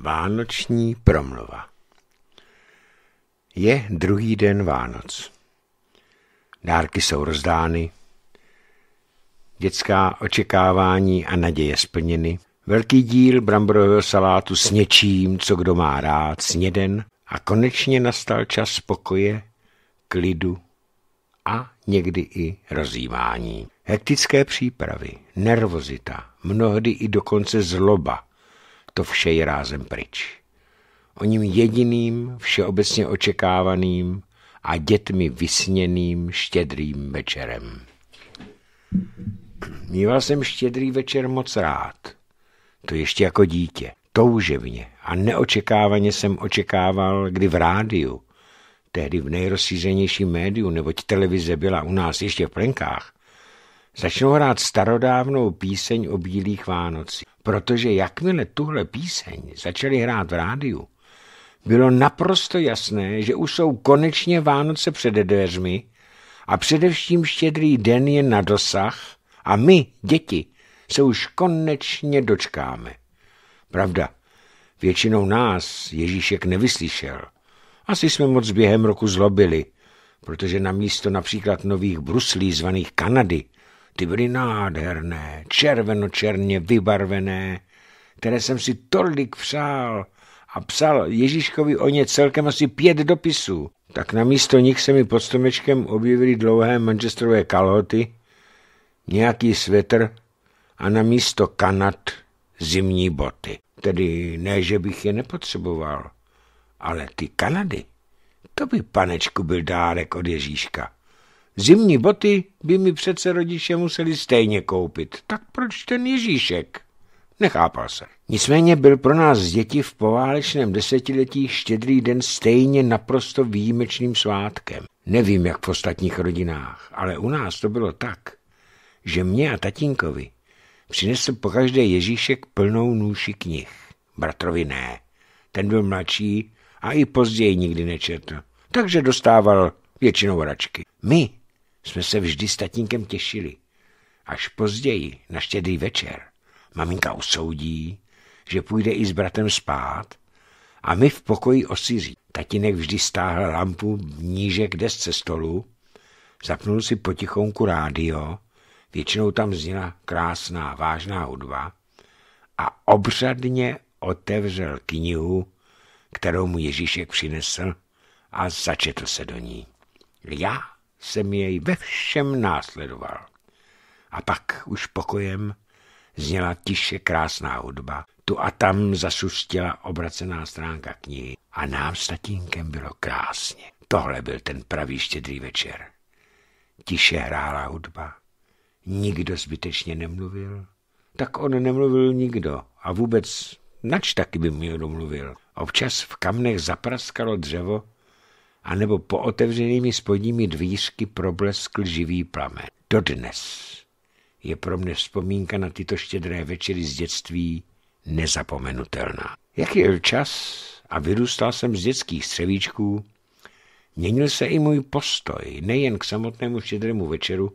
Vánoční promluva. Je druhý den Vánoc. Dárky jsou rozdány, dětská očekávání a naděje splněny, velký díl bramborového salátu s něčím, co kdo má rád, sněden a konečně nastal čas spokoje, klidu a někdy i rozjímání. Hektické přípravy, nervozita, mnohdy i dokonce zloba – to vše je rázem pryč. O ním jediným, všeobecně očekávaným a dětmi vysněným štědrým večerem. Mýval jsem štědrý večer moc rád. To ještě jako dítě. touževně a neočekávaně jsem očekával, kdy v rádiu, tehdy v nejrozšířenějším médiu, neboť televize byla u nás ještě v plenkách, začnou hrát starodávnou píseň o Bílých Vánocích protože jakmile tuhle píseň začali hrát v rádiu, bylo naprosto jasné, že už jsou konečně Vánoce před dveřmi a především štědrý den je na dosah a my, děti, se už konečně dočkáme. Pravda, většinou nás Ježíšek nevyslyšel. Asi jsme moc během roku zlobili, protože na místo například nových bruslí zvaných Kanady – ty byly nádherné, černě vybarvené, které jsem si tolik přál a psal Ježíškovi o ně celkem asi pět dopisů. Tak na místo nich se mi pod stomečkem objevily dlouhé manchesterové kalhoty, nějaký svetr a na místo kanat zimní boty. Tedy ne, že bych je nepotřeboval, ale ty Kanady, to by panečku byl dárek od Ježíška. Zimní boty by mi přece rodiče museli stejně koupit. Tak proč ten Ježíšek? Nechápal jsem. Nicméně byl pro nás děti v poválečném desetiletí štědrý den stejně naprosto výjimečným svátkem. Nevím, jak v ostatních rodinách, ale u nás to bylo tak, že mě a tatínkovi přinesl pokaždé Ježíšek plnou nůši knih. Bratrovi ne. Ten byl mladší a i později nikdy nečetl. Takže dostával většinou račky. My jsme se vždy s tatínkem těšili. Až později, na štědrý večer, maminka usoudí, že půjde i s bratem spát a my v pokoji osiří. Tatínek vždy stáhl lampu níže k desce stolu, zapnul si potichonku rádio, většinou tam zněla krásná, vážná hudba a obřadně otevřel knihu, kterou mu Ježíšek přinesl a začetl se do ní. Já jsem jej ve všem následoval. A pak už pokojem zněla tiše krásná hudba, tu a tam zasustila obracená stránka knihy a nám s tatínkem bylo krásně. Tohle byl ten pravý štědrý večer. Tiše hrála hudba, nikdo zbytečně nemluvil. Tak on nemluvil nikdo a vůbec nač taky by mi domluvil. Občas v kamnech zapraskalo dřevo anebo otevřenými spodními dvířky probleskl živý plamen. Dodnes je pro mne vzpomínka na tyto štědré večery z dětství nezapomenutelná. Jak je čas a vyrůstal jsem z dětských střevíčků, měnil se i můj postoj nejen k samotnému štědrému večeru,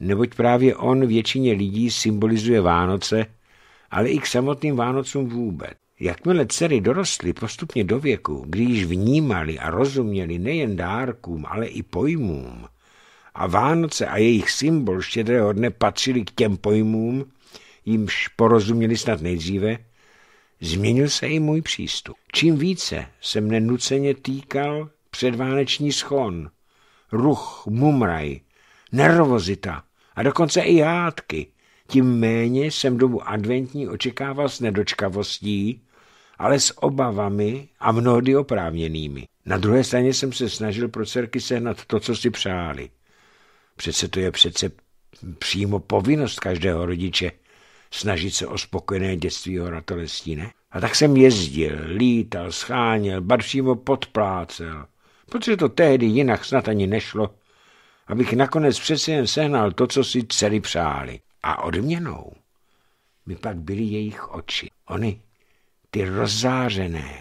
neboť právě on většině lidí symbolizuje Vánoce, ale i k samotným Vánocům vůbec. Jakmile dcery dorostly postupně do věku, kdy již vnímali a rozuměli nejen dárkům, ale i pojmům, a Vánoce a jejich symbol štědrého dne patřili k těm pojmům, jimž porozuměli snad nejdříve, změnil se i můj přístup. Čím více se mne nuceně týkal předváneční schon, ruch, mumraj, nervozita a dokonce i hádky, tím méně jsem dobu adventní očekával s nedočkavostí ale s obavami a mnohdy oprávněnými. Na druhé straně jsem se snažil pro dcerky sehnat to, co si přáli. Přece to je přece přímo povinnost každého rodiče snažit se o spokojené dětství horatelestí, ne? A tak jsem jezdil, lítal, scháněl, bar přímo podplácel, protože to tehdy jinak snad ani nešlo, abych nakonec přece jen sehnal to, co si dcery přáli. A odměnou mi pak byly jejich oči. Oni ty rozzářené,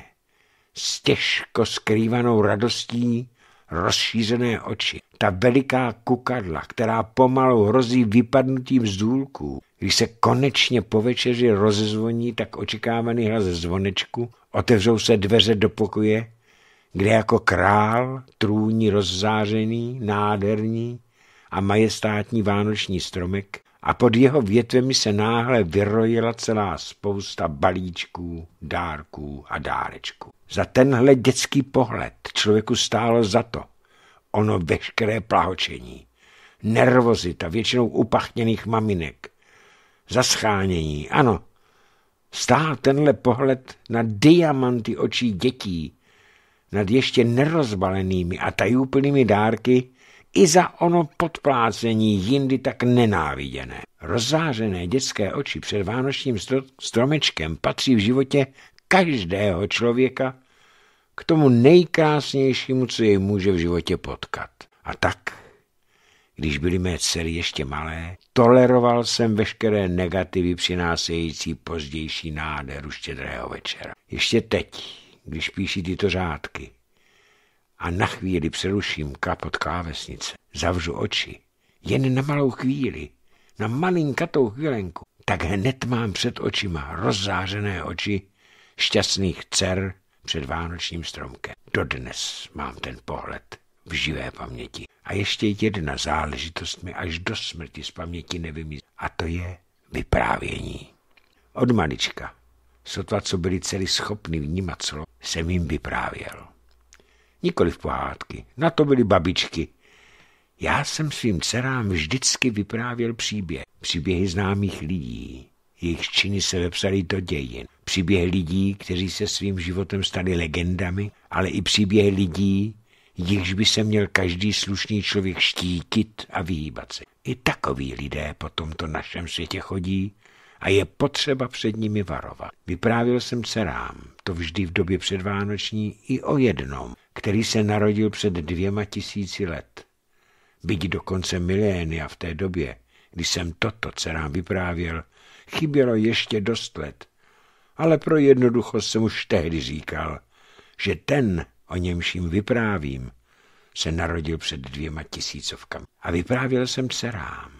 s těžko skrývanou radostí rozšířené oči. Ta veliká kukadla, která pomalu hrozí vypadnutím z důlků. Když se konečně po večeři rozezvoní tak očekávaný hlas zvonečku, otevřou se dveře do pokoje, kde jako král trůní rozzářený, nádherný a majestátní vánoční stromek a pod jeho větvemi se náhle vyrojila celá spousta balíčků, dárků a dárečků. Za tenhle dětský pohled člověku stálo za to ono veškeré plahočení, nervozita většinou upachněných maminek, zaschánění, ano, stál tenhle pohled na diamanty očí dětí, nad ještě nerozbalenými a tajúplnými dárky, i za ono podplácení jindy tak nenáviděné. Rozzářené dětské oči před vánočním stromečkem patří v životě každého člověka k tomu nejkrásnějšímu, co jej může v životě potkat. A tak, když byly mé dcery ještě malé, toleroval jsem veškeré negativy přinásející pozdější nádheru štědrého večera. Ještě teď, když píší tyto řádky, a na chvíli přeruším klapot klávesnice. Zavřu oči. Jen na malou chvíli, na malinkatou chvílenku, tak hned mám před očima rozzářené oči šťastných dcer před vánočním stromkem. Dodnes mám ten pohled v živé paměti. A ještě jedna záležitost mi až do smrti z paměti nevymizí. A to je vyprávění. Od malička, sotva co byli celý schopni vnímat slovo, jsem jim vyprávěl nikoli v pohádky. Na to byly babičky. Já jsem svým dcerám vždycky vyprávěl příběh. Příběhy známých lidí. Jejich činy se vepsaly do dějin. příběhy lidí, kteří se svým životem stali legendami, ale i příběhy lidí, jichž by se měl každý slušný člověk štítit a vyhýbat se. I takoví lidé po tomto našem světě chodí a je potřeba před nimi varovat. Vyprávěl jsem dcerám, to vždy v době předvánoční, i o jednom, který se narodil před dvěma tisíci let. Byť dokonce milénia v té době, kdy jsem toto dcerám vyprávěl, chybělo ještě dost let, ale pro jednoduchost jsem už tehdy říkal, že ten, o němž jim vyprávím, se narodil před dvěma tisícovkami. A vyprávěl jsem dcerám,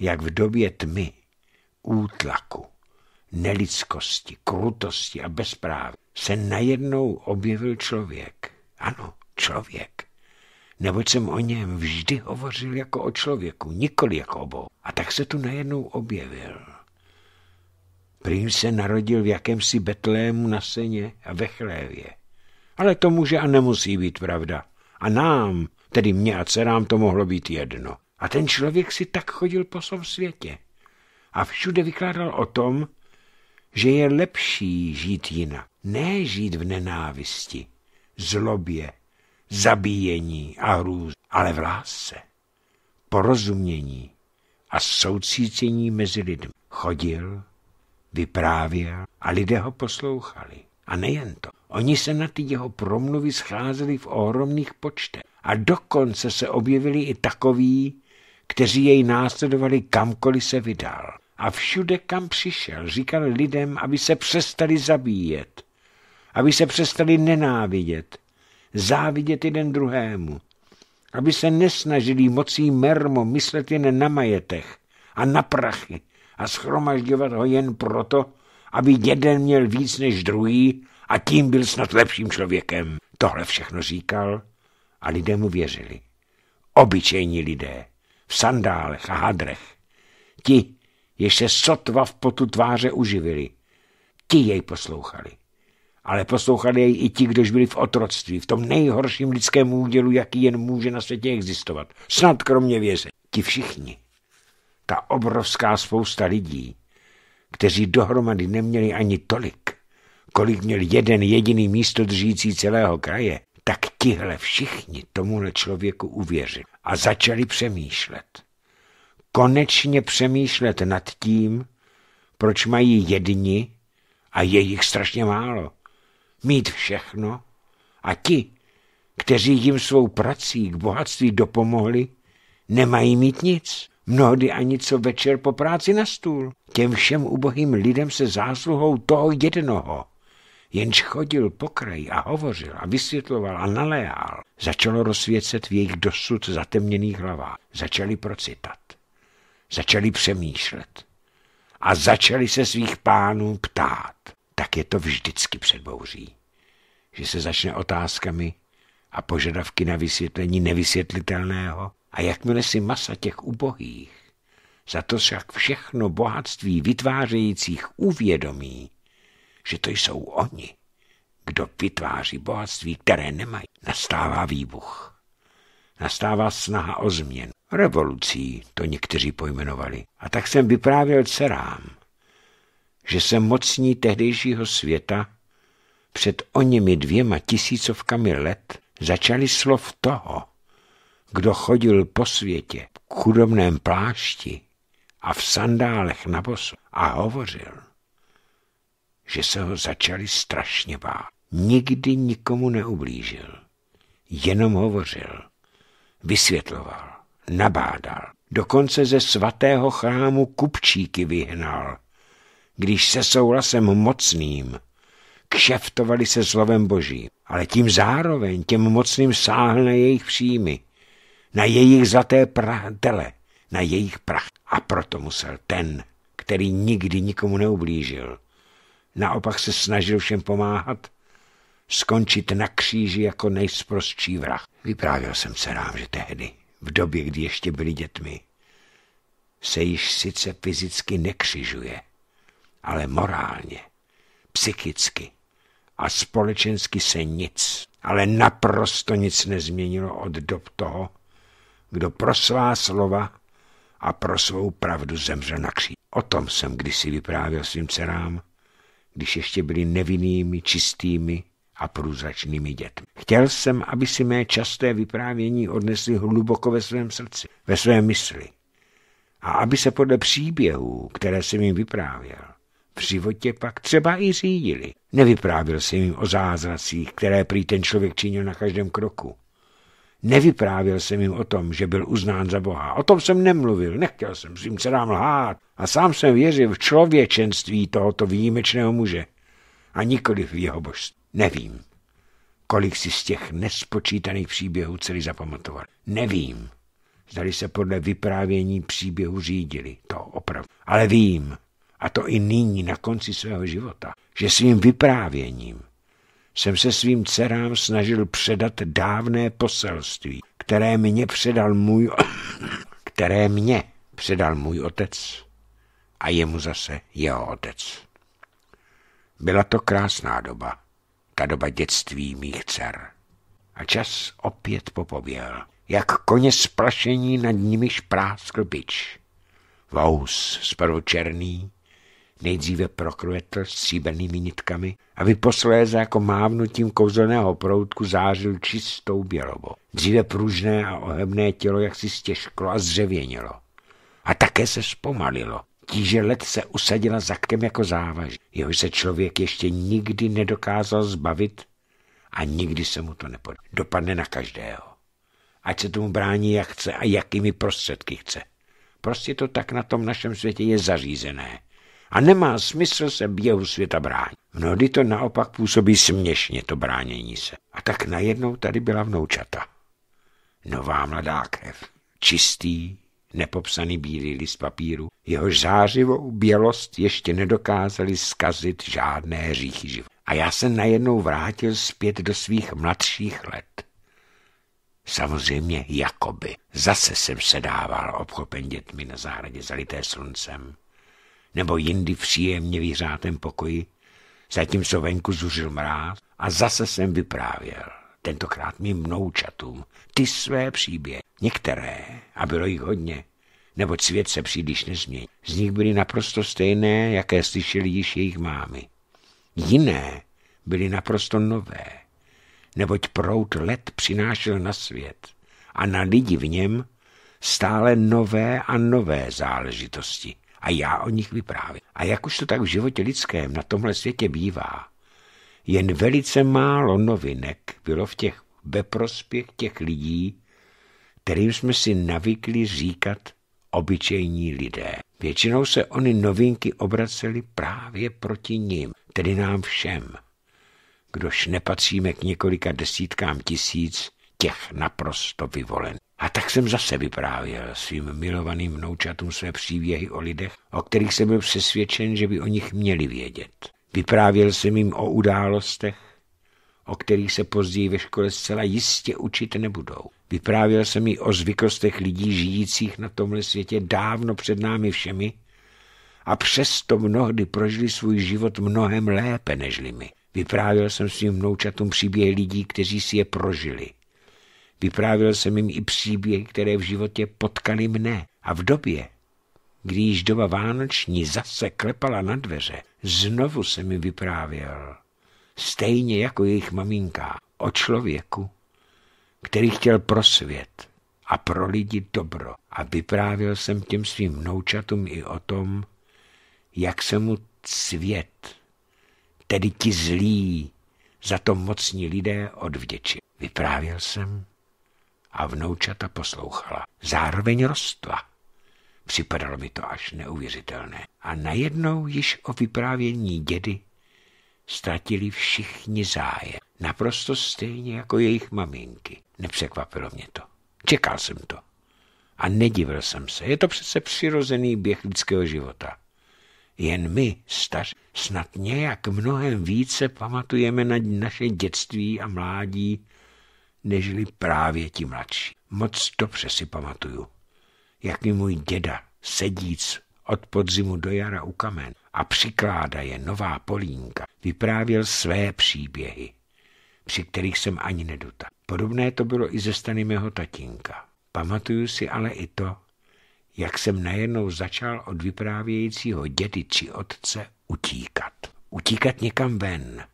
jak v době tmy, útlaku, nelidskosti, krutosti a bezprávy se najednou objevil člověk, ano, člověk. Neboť jsem o něm vždy hovořil jako o člověku, nikoli jako o Bohu. A tak se tu najednou objevil. Prým se narodil v jakémsi Betlému na Seně a ve chlévě. Ale to může a nemusí být pravda. A nám, tedy mě a dcerám, to mohlo být jedno. A ten člověk si tak chodil po svém světě. A všude vykládal o tom, že je lepší žít jinak, ne žít v nenávisti, zlobě, zabíjení a hrůz, ale v lásce, porozumění a soucícení mezi lidmi. Chodil, vyprávěl a lidé ho poslouchali. A nejen to, oni se na ty jeho promluvy scházeli v ohromných počtech a dokonce se objevili i takoví, kteří jej následovali kamkoliv se vydal. A všude, kam přišel, říkal lidem, aby se přestali zabíjet, aby se přestali nenávidět, závidět jeden druhému, aby se nesnažili mocí mermo myslet jen na majetech a na prachy a schromažďovat ho jen proto, aby jeden měl víc než druhý a tím byl snad lepším člověkem. Tohle všechno říkal a lidé mu věřili. Obyčejní lidé, v sandálech a hadrech. Ti, jež se sotva v potu tváře uživili, ti jej poslouchali ale poslouchali jej i ti, kdož byli v otroctví, v tom nejhorším lidském údělu, jaký jen může na světě existovat. Snad kromě věze. Ti všichni. Ta obrovská spousta lidí, kteří dohromady neměli ani tolik, kolik měl jeden jediný místo držící celého kraje, tak tihle všichni tomuhle člověku uvěřili a začali přemýšlet. Konečně přemýšlet nad tím, proč mají jedni a je jich strašně málo mít všechno a ti, kteří jim svou prací k bohatství dopomohli, nemají mít nic, mnohdy ani co večer po práci na stůl. Těm všem ubohým lidem se zásluhou toho jednoho, jenž chodil po kraji a hovořil a vysvětloval a naléhal, začalo rozsvěcet v jejich dosud zatemněných hlavách. Začali procitat. Začali přemýšlet. A začali se svých pánů ptát tak je to vždycky před bouří. Že se začne otázkami a požadavky na vysvětlení nevysvětlitelného a jakmile si masa těch ubohých, za to však všechno bohatství vytvářejících uvědomí, že to jsou oni, kdo vytváří bohatství, které nemají. Nastává výbuch. Nastává snaha o změn. Revolucí to někteří pojmenovali. A tak jsem vyprávěl dcerám že se mocní tehdejšího světa před oněmi dvěma tisícovkami let začali slov toho, kdo chodil po světě v chudobném plášti a v sandálech na bosu a hovořil, že se ho začali strašně bát. Nikdy nikomu neublížil, jenom hovořil, vysvětloval, nabádal. Dokonce ze svatého chrámu kupčíky vyhnal, když se souhlasem mocným kšeftovali se slovem boží, ale tím zároveň těm mocným sáhl na jejich příjmy, na jejich zlaté prahdele, na jejich prach. A proto musel ten, který nikdy nikomu neublížil, naopak se snažil všem pomáhat, skončit na kříži jako nejsprostší vrah. Vyprávěl jsem se nám, že tehdy, v době, kdy ještě byli dětmi, se již sice fyzicky nekřižuje, ale morálně, psychicky a společensky se nic, ale naprosto nic nezměnilo od dob toho, kdo pro svá slova a pro svou pravdu zemřel na kříž. O tom jsem kdysi vyprávěl svým dcerám, když ještě byli nevinnými, čistými a průzračnými dětmi. Chtěl jsem, aby si mé časté vyprávění odnesli hluboko ve svém srdci, ve své mysli a aby se podle příběhů, které jsem jim vyprávěl, v životě pak třeba i řídili. Nevyprávěl jsem jim o zázracích, které prý ten člověk činil na každém kroku. Nevyprávěl jsem jim o tom, že byl uznán za Boha. O tom jsem nemluvil, nechtěl jsem se dcerám lhát. A sám jsem věřil v člověčenství tohoto výjimečného muže. A nikoli v jeho božství. Nevím, kolik si z těch nespočítaných příběhů celý zapamatoval. Nevím, zdali se podle vyprávění příběhu řídili. To opravdu. Ale vím, a to i nyní na konci svého života, že svým vyprávěním jsem se svým dcerám snažil předat dávné poselství, které mě předal můj, které mě předal můj otec a jemu zase jeho otec. Byla to krásná doba, ta doba dětství mých dcer. A čas opět popoběl, jak koně splašení nad nimiž práskl bič. Vous zprvu černý, nejdříve s stříbrnými nitkami, aby posléze jako mávnutím kouzelného proutku zářil čistou bělovo. Dříve pružné a ohebné tělo jak si stěžklo a zřevěnilo. A také se zpomalilo. Tíže let se usadila zatkem jako závaž, Jeho se člověk ještě nikdy nedokázal zbavit a nikdy se mu to nepodá. Dopadne na každého. Ať se tomu brání jak chce a jakými prostředky chce. Prostě to tak na tom našem světě je zařízené a nemá smysl se běhu světa bránit. Mnohdy to naopak působí směšně, to bránění se. A tak najednou tady byla vnoučata. Nová mladá krev. Čistý, nepopsaný bílý list papíru, jehož zářivou bělost ještě nedokázali skazit žádné říchy života. A já se najednou vrátil zpět do svých mladších let. Samozřejmě jakoby. Zase jsem se dával obchopen dětmi na zahradě zalité sluncem nebo jindy v příjemně vyřátém pokoji, zatímco venku zuřil mráz a zase jsem vyprávěl, tentokrát mým mnoučatům, ty své příběhy, některé, a bylo jich hodně, nebo svět se příliš nezmění. Z nich byly naprosto stejné, jaké slyšeli již jejich mámy. Jiné byly naprosto nové, neboť prout let přinášel na svět a na lidi v něm stále nové a nové záležitosti a já o nich vyprávím. A jak už to tak v životě lidském na tomhle světě bývá, jen velice málo novinek bylo v těch ve prospěch těch lidí, kterým jsme si navykli říkat obyčejní lidé. Většinou se oni novinky obracely právě proti ním, tedy nám všem, kdož nepatříme k několika desítkám tisíc těch naprosto vyvolených. A tak jsem zase vyprávěl svým milovaným mnoučatům své příběhy o lidech, o kterých jsem byl přesvědčen, že by o nich měli vědět. Vyprávěl jsem jim o událostech, o kterých se později ve škole zcela jistě učit nebudou. Vyprávěl jsem jim o zvykostech lidí žijících na tomhle světě dávno před námi všemi a přesto mnohdy prožili svůj život mnohem lépe než my. Vyprávěl jsem svým mnoučatům příběhy lidí, kteří si je prožili – Vyprávěl jsem jim i příběhy, které v životě potkali mne. A v době, kdy již doba vánoční zase klepala na dveře, znovu jsem mi vyprávěl, stejně jako jejich maminka, o člověku, který chtěl pro svět a pro lidi dobro. A vyprávěl jsem těm svým noučatům i o tom, jak se mu svět, tedy ti zlí, za to mocní lidé odvděčil. Vyprávěl jsem, a vnoučata poslouchala. Zároveň rostla. Připadalo mi to až neuvěřitelné. A najednou již o vyprávění dědy ztratili všichni zájem. Naprosto stejně jako jejich maminky. Nepřekvapilo mě to. Čekal jsem to. A nedivil jsem se. Je to přece přirozený běh lidského života. Jen my, staž, snad nějak mnohem více pamatujeme na naše dětství a mládí, nežili právě ti mladší. Moc dobře si pamatuju, jak mi můj děda sedíc od podzimu do jara u kamen a přikládá je nová polínka, vyprávěl své příběhy, při kterých jsem ani neduta. Podobné to bylo i ze strany mého tatínka. Pamatuju si ale i to, jak jsem najednou začal od vyprávějícího dědy či otce utíkat. Utíkat někam ven,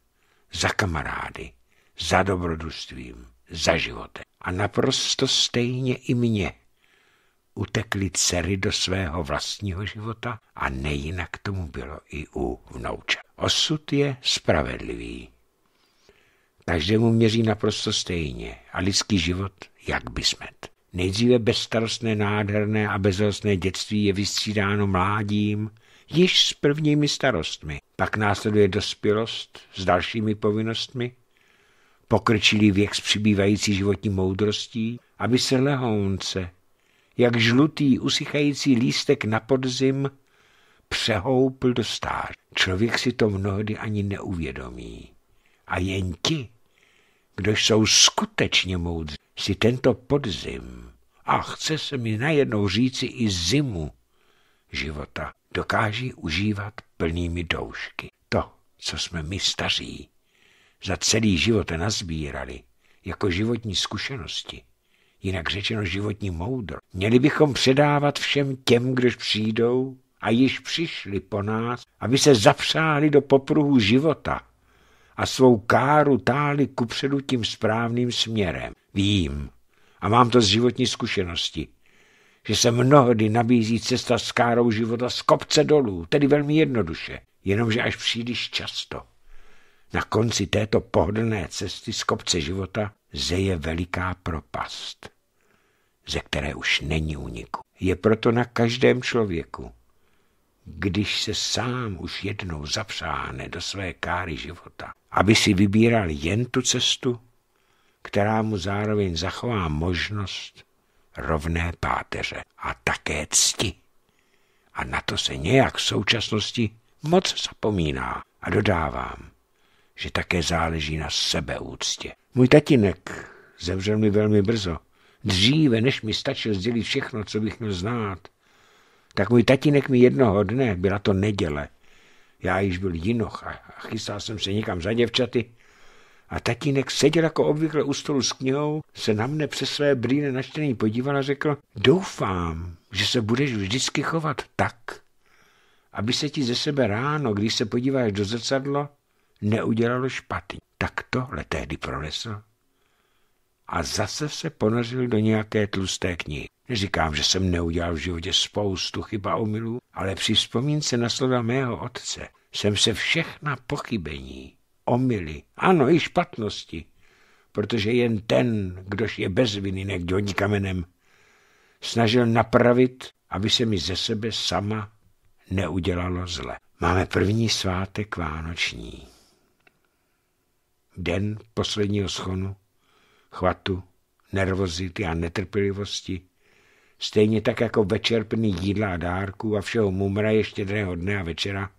za kamarády, za dobrodružstvím za životem. A naprosto stejně i mě utekly dcery do svého vlastního života a nejinak tomu bylo i u vnouča. Osud je spravedlivý. Každému měří naprosto stejně a lidský život jak by smet. Nejdříve bezstarostné, nádherné a bezhostné dětství je vystřídáno mládím, již s prvními starostmi. Pak následuje dospělost s dalšími povinnostmi Pokrčili věk s přibývající životní moudrostí, aby se lehounce, jak žlutý usychající lístek na podzim, přehoupl do stáří. Člověk si to mnohdy ani neuvědomí. A jen ti, kdo jsou skutečně moudří, si tento podzim a chce se mi najednou říci i zimu života, dokáží užívat plnými doušky. To, co jsme my staří, za celý život nazbírali jako životní zkušenosti, jinak řečeno životní moudro, měli bychom předávat všem těm, kdož přijdou a již přišli po nás, aby se zapřáli do popruhu života a svou káru táli kupředu tím správným směrem. Vím a mám to z životní zkušenosti, že se mnohdy nabízí cesta s károu života z kopce dolů, tedy velmi jednoduše, jenomže až příliš často. Na konci této pohodlné cesty z kopce života zeje veliká propast, ze které už není úniku. Je proto na každém člověku. Když se sám už jednou zapřáhne do své káry života, aby si vybíral jen tu cestu, která mu zároveň zachová možnost rovné páteře a také cti. A na to se nějak v současnosti moc zapomíná. A dodávám, že také záleží na sebeúctě. Můj tatinek zemřel mi velmi brzo. Dříve, než mi stačil sdělit všechno, co bych měl znát, tak můj tatinek mi jednoho dne, byla to neděle, já již byl jinoch a chystal jsem se někam za děvčaty, a tatínek seděl jako obvykle u stolu s knihou, se na mne přes své brýle načtení podíval a řekl, doufám, že se budeš vždycky chovat tak, aby se ti ze sebe ráno, když se podíváš do zrcadla, neudělalo špatný, Tak tohle tehdy pronesl. A zase se ponořil do nějaké tlusté knihy. Neříkám, že jsem neudělal v životě spoustu chyb a omylů, ale při vzpomínce na slova mého otce jsem se všechna pochybení, omily, ano i špatnosti, protože jen ten, kdož je bez viny, nekdy kamenem, snažil napravit, aby se mi ze sebe sama neudělalo zle. Máme první svátek vánoční den posledního schonu, chvatu, nervozity a netrpělivosti, stejně tak jako večerpný jídla a dárků a všeho mumra ještě dného dne a večera,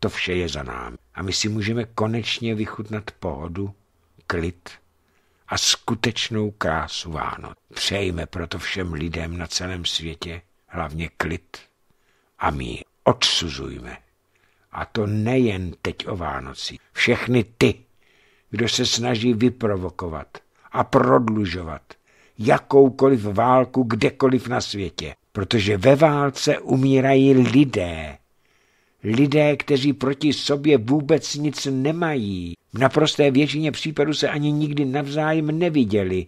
to vše je za námi. A my si můžeme konečně vychutnat pohodu, klid a skutečnou krásu Vánoc. Přejme proto všem lidem na celém světě hlavně klid a mír. Odsuzujme. A to nejen teď o Vánoci. Všechny ty, kdo se snaží vyprovokovat a prodlužovat jakoukoliv válku kdekoliv na světě, protože ve válce umírají lidé. Lidé, kteří proti sobě vůbec nic nemají, v naprosté většině případů se ani nikdy navzájem neviděli.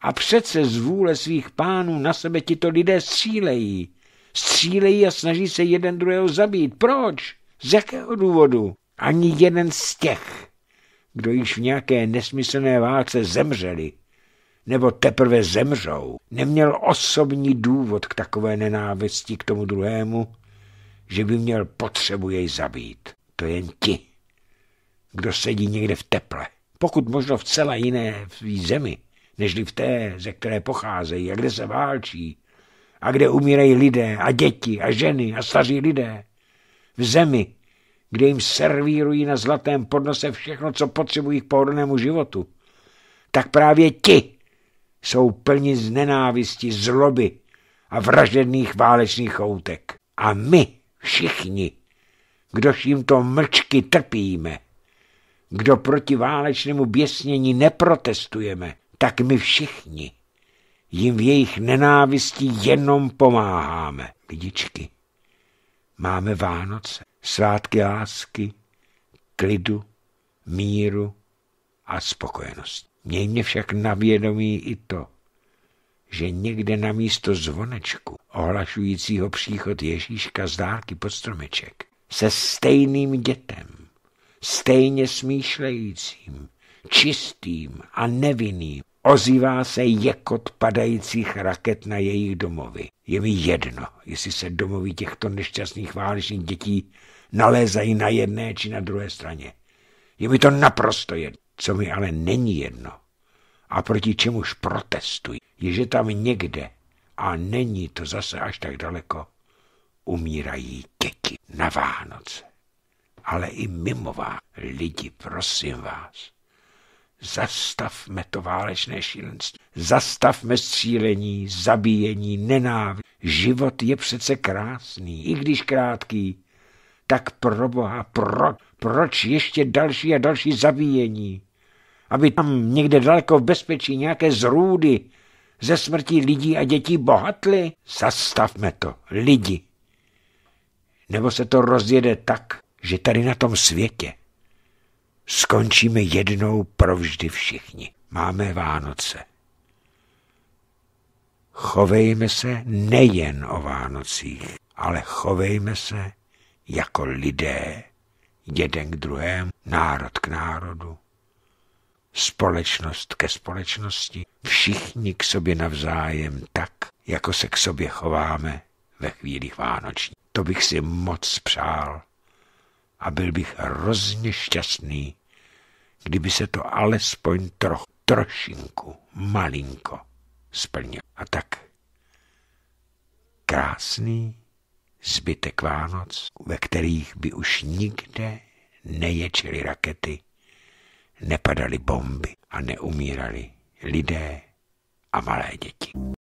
A přece z vůle svých pánů na sebe tito lidé střílejí. Střílejí a snaží se jeden druhého zabít. Proč? Z jakého důvodu? Ani jeden z těch kdo již v nějaké nesmyslné válce zemřeli, nebo teprve zemřou, neměl osobní důvod k takové nenávisti k tomu druhému, že by měl potřebu jej zabít. To jen ti, kdo sedí někde v teple, pokud možno v celé jiné zemi, nežli v té, ze které pocházejí a kde se válčí a kde umírají lidé a děti a ženy a staří lidé. V zemi, kde jim servírují na zlatém podnose všechno, co potřebují k pohodlnému životu, tak právě ti jsou plni z nenávisti, zloby a vražedných válečných choutek. A my všichni, kdož jim to mlčky trpíme, kdo proti válečnému běsnění neprotestujeme, tak my všichni jim v jejich nenávisti jenom pomáháme. Lidičky, máme Vánoce svátky lásky, klidu, míru a spokojenosti. Měj mě však navědomí i to, že někde na místo zvonečku, ohlašujícího příchod Ježíška z dálky pod stromeček, se stejným dětem, stejně smýšlejícím, čistým a nevinným, Ozývá se jekot padajících raket na jejich domovy. Je mi jedno, jestli se domovy těchto nešťastných válečných dětí nalézají na jedné či na druhé straně. Je mi to naprosto jedno, co mi ale není jedno. A proti čemuž protestuji, je, že tam někde, a není to zase až tak daleko, umírají děti na Vánoce. Ale i mimo vás, lidi, prosím vás, Zastavme to válečné šílenství. Zastavme střílení, zabíjení, nenávist. Život je přece krásný, i když krátký. Tak pro Boha, pro, proč ještě další a další zabíjení? Aby tam někde daleko v bezpečí nějaké zrůdy ze smrti lidí a dětí bohatly? Zastavme to, lidi. Nebo se to rozjede tak, že tady na tom světě skončíme jednou provždy všichni. Máme Vánoce. Chovejme se nejen o Vánocích, ale chovejme se jako lidé, jeden k druhému, národ k národu, společnost ke společnosti, všichni k sobě navzájem tak, jako se k sobě chováme ve chvílích Vánoční. To bych si moc přál a byl bych hrozně šťastný, kdyby se to alespoň troch, trošinku, malinko splnilo. A tak krásný zbytek Vánoc, ve kterých by už nikde neječily rakety, nepadaly bomby a neumírali lidé a malé děti.